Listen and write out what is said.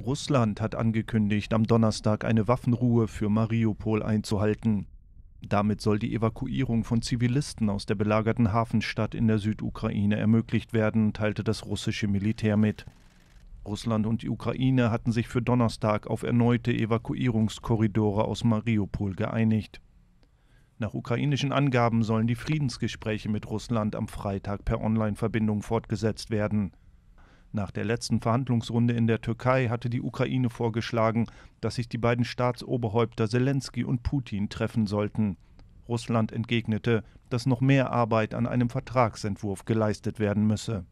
Russland hat angekündigt, am Donnerstag eine Waffenruhe für Mariupol einzuhalten. Damit soll die Evakuierung von Zivilisten aus der belagerten Hafenstadt in der Südukraine ermöglicht werden, teilte das russische Militär mit. Russland und die Ukraine hatten sich für Donnerstag auf erneute Evakuierungskorridore aus Mariupol geeinigt. Nach ukrainischen Angaben sollen die Friedensgespräche mit Russland am Freitag per Online-Verbindung fortgesetzt werden. Nach der letzten Verhandlungsrunde in der Türkei hatte die Ukraine vorgeschlagen, dass sich die beiden Staatsoberhäupter Zelensky und Putin treffen sollten. Russland entgegnete, dass noch mehr Arbeit an einem Vertragsentwurf geleistet werden müsse.